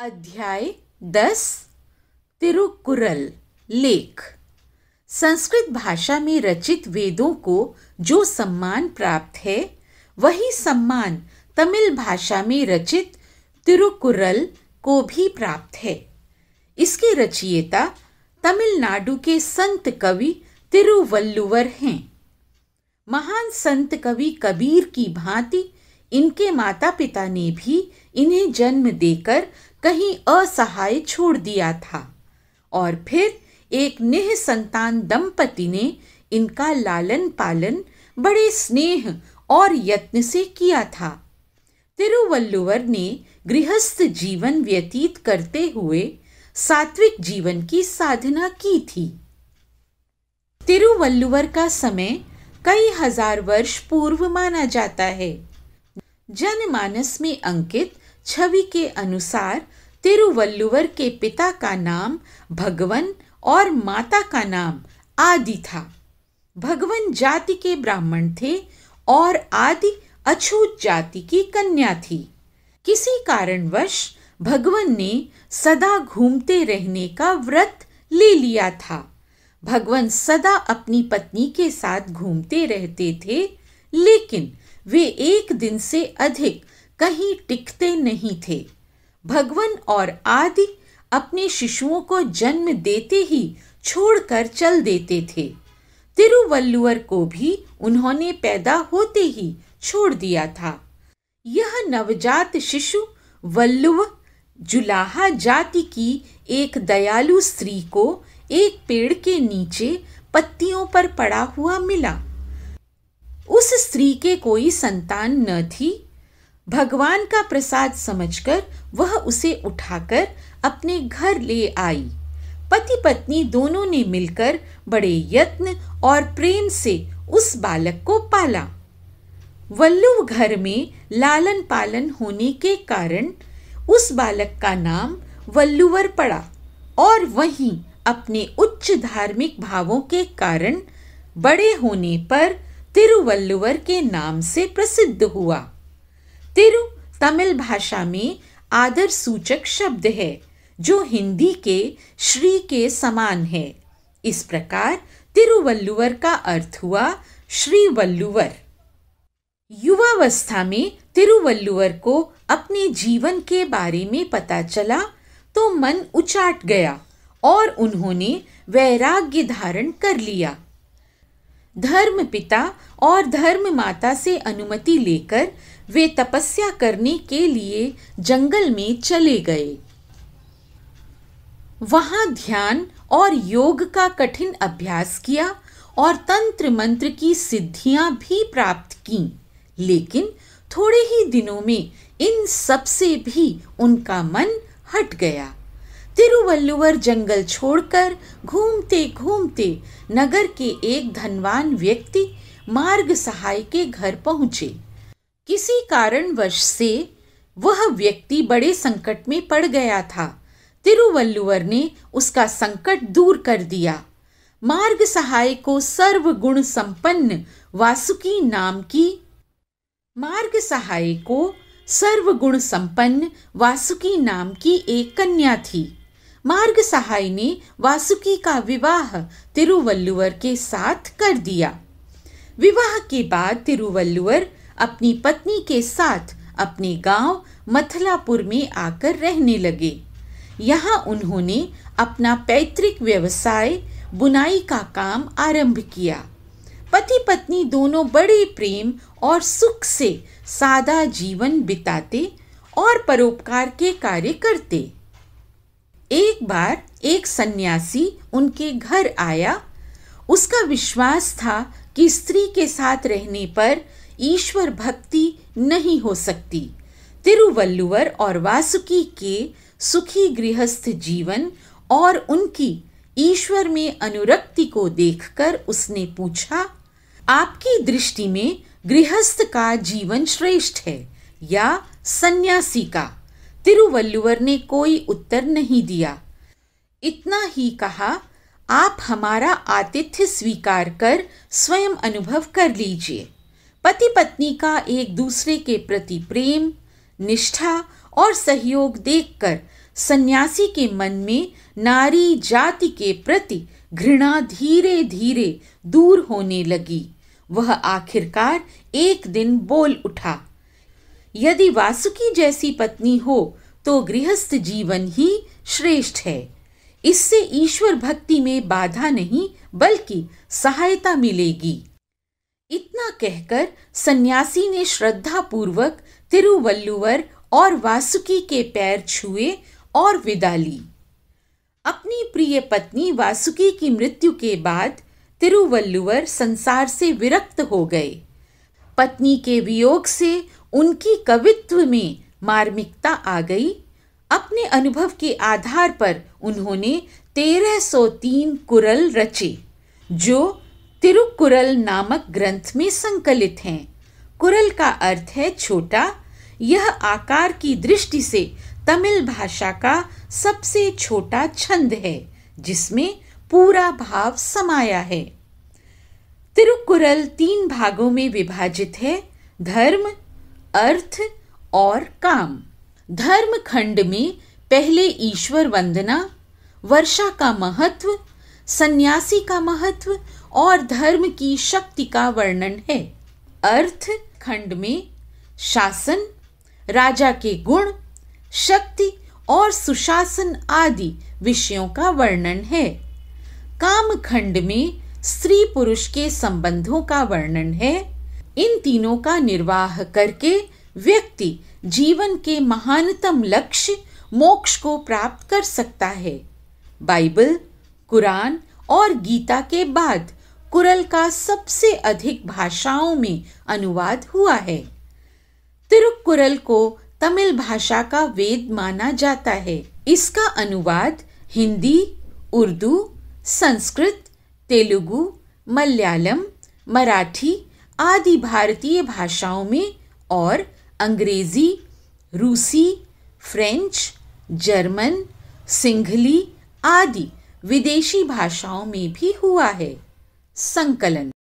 अध्याय दस तिरुकुरल लेख संस्कृत भाषा में रचित वेदों को जो सम्मान प्राप्त है वही सम्मान तमिल भाषा में रचित तिरुकुरल को भी प्राप्त है इसके रचयिता तमिलनाडु के संत कवि तिरुवल्लुवर हैं महान संत कवि कबीर की भांति इनके माता पिता ने भी इन्हें जन्म देकर कहीं असहाय छोड़ दिया था और फिर एक निह संतान दंपति ने इनका लालन पालन बड़े स्नेह और यत्न से किया था तिरुवल्लुवर ने गृहस्थ जीवन व्यतीत करते हुए सात्विक जीवन की साधना की थी तिरुवल्लुवर का समय कई हजार वर्ष पूर्व माना जाता है जनमानस में अंकित छवि के अनुसार तिरुवल्लुवर के पिता का नाम भगवन और माता का नाम आदि था भगवन जाति के ब्राह्मण थे और आदि अछूत जाति की कन्या थी किसी कारणवश भगवन ने सदा घूमते रहने का व्रत ले लिया था भगवान सदा अपनी पत्नी के साथ घूमते रहते थे लेकिन वे एक दिन से अधिक कहीं टिकते नहीं थे भगवान और आदि अपने शिशुओं को जन्म देते ही छोड़कर चल देते थे तिरुवल्लुवर को भी उन्होंने पैदा होते ही छोड़ दिया था यह नवजात शिशु वल्लुव जुलाहा जाति की एक दयालु स्त्री को एक पेड़ के नीचे पत्तियों पर पड़ा हुआ मिला उस स्त्री के कोई संतान न थी भगवान का प्रसाद समझकर वह उसे उठाकर अपने घर ले आई पति पत्नी दोनों ने मिलकर बड़े यत्न और प्रेम से उस बालक को पाला वल्लु घर में लालन पालन होने के कारण उस बालक का नाम वल्लुवर पड़ा और वहीं अपने उच्च धार्मिक भावों के कारण बड़े होने पर तिरुवल्लुवर के नाम से प्रसिद्ध हुआ तिरु तमिल भाषा में आदर सूचक शब्द है जो हिंदी के श्री के समान है इस प्रकार तिरुवल्लुवर का अर्थ हुआ श्रीवल्लुवर युवावस्था में तिरुवल्लुवर को अपने जीवन के बारे में पता चला तो मन उचाट गया और उन्होंने वैराग्य धारण कर लिया धर्म पिता और धर्म माता से अनुमति लेकर वे तपस्या करने के लिए जंगल में चले गए वहां ध्यान और योग का कठिन अभ्यास किया और तंत्र मंत्र की सिद्धियां भी प्राप्त की लेकिन थोड़े ही दिनों में इन सब से भी उनका मन हट गया तिरुवल्लुवर जंगल छोड़कर घूमते घूमते नगर के एक धनवान व्यक्ति मार्ग सहाय के घर पहुंचे किसी कारणवश से वह व्यक्ति बड़े संकट में पड़ गया था तिरुवल्लुवर ने उसका संकट दूर कर दिया मार्ग सहाय को सर्व गुण संपन्न वासुकी नाम की मार्ग सहाय को सर्व गुण संपन्न वासुकी नाम की एक कन्या थी मार्ग सहाय ने वासुकी का विवाह तिरुवल्लुवर के साथ कर दिया विवाह के बाद तिरुवल्लुवर अपनी पत्नी के साथ अपने गांव मथलापुर में आकर रहने लगे यहाँ उन्होंने अपना पैतृक व्यवसाय बुनाई का काम आरंभ किया पति पत्नी दोनों बड़े प्रेम और सुख से सादा जीवन बिताते और परोपकार के कार्य करते एक बार एक सन्यासी उनके घर आया उसका विश्वास था कि स्त्री के साथ रहने पर ईश्वर भक्ति नहीं हो सकती तिरुवल्लुवर और वासुकी के सुखी गृहस्थ जीवन और उनकी ईश्वर में अनुरक्ति को देखकर उसने पूछा आपकी दृष्टि में गृहस्थ का जीवन श्रेष्ठ है या सन्यासी का तिरुवल्लुवर ने कोई उत्तर नहीं दिया इतना ही कहा आप हमारा आतिथ्य स्वीकार कर स्वयं अनुभव कर लीजिए पति पत्नी का एक दूसरे के प्रति प्रेम निष्ठा और सहयोग देखकर सन्यासी के मन में नारी जाति के प्रति घृणा धीरे धीरे दूर होने लगी वह आखिरकार एक दिन बोल उठा यदि वासुकी जैसी पत्नी हो तो गृहस्थ जीवन ही श्रेष्ठ है इससे ईश्वर भक्ति में बाधा नहीं बल्कि सहायता मिलेगी इतना कहकर सन्यासी ने श्रद्धा पूर्वक तिरुवल्लुवर और वासुकी के पैर छुए और विदा ली अपनी प्रिय पत्नी वासुकी की मृत्यु के बाद तिरुवल्लुवर संसार से विरक्त हो गए पत्नी के वियोग से उनकी कवित्व में मार्मिकता आ गई अपने अनुभव के आधार पर उन्होंने 1303 कुरल रचे जो तिरुकुरल नामक ग्रंथ में संकलित हैं कुरल का अर्थ है छोटा यह आकार की दृष्टि से तमिल भाषा का सबसे छोटा छंद है जिसमें पूरा भाव समाया है तिरुकुरल तीन भागों में विभाजित है धर्म अर्थ और काम धर्म खंड में पहले ईश्वर वंदना वर्षा का महत्व सन्यासी का महत्व और धर्म की शक्ति का वर्णन है अर्थ खंड में शासन राजा के गुण शक्ति और सुशासन आदि विषयों का वर्णन है काम खंड में स्त्री पुरुष के संबंधों का वर्णन है इन तीनों का निर्वाह करके व्यक्ति जीवन के महानतम लक्ष्य मोक्ष को प्राप्त कर सकता है बाइबल कुरान और गीता के बाद कुरल का सबसे अधिक भाषाओं में अनुवाद हुआ है तिरुकुरल को तमिल भाषा का वेद माना जाता है इसका अनुवाद हिंदी उर्दू संस्कृत तेलुगु मलयालम मराठी आदि भारतीय भाषाओं में और अंग्रेज़ी रूसी फ्रेंच जर्मन सिंघली आदि विदेशी भाषाओं में भी हुआ है संकलन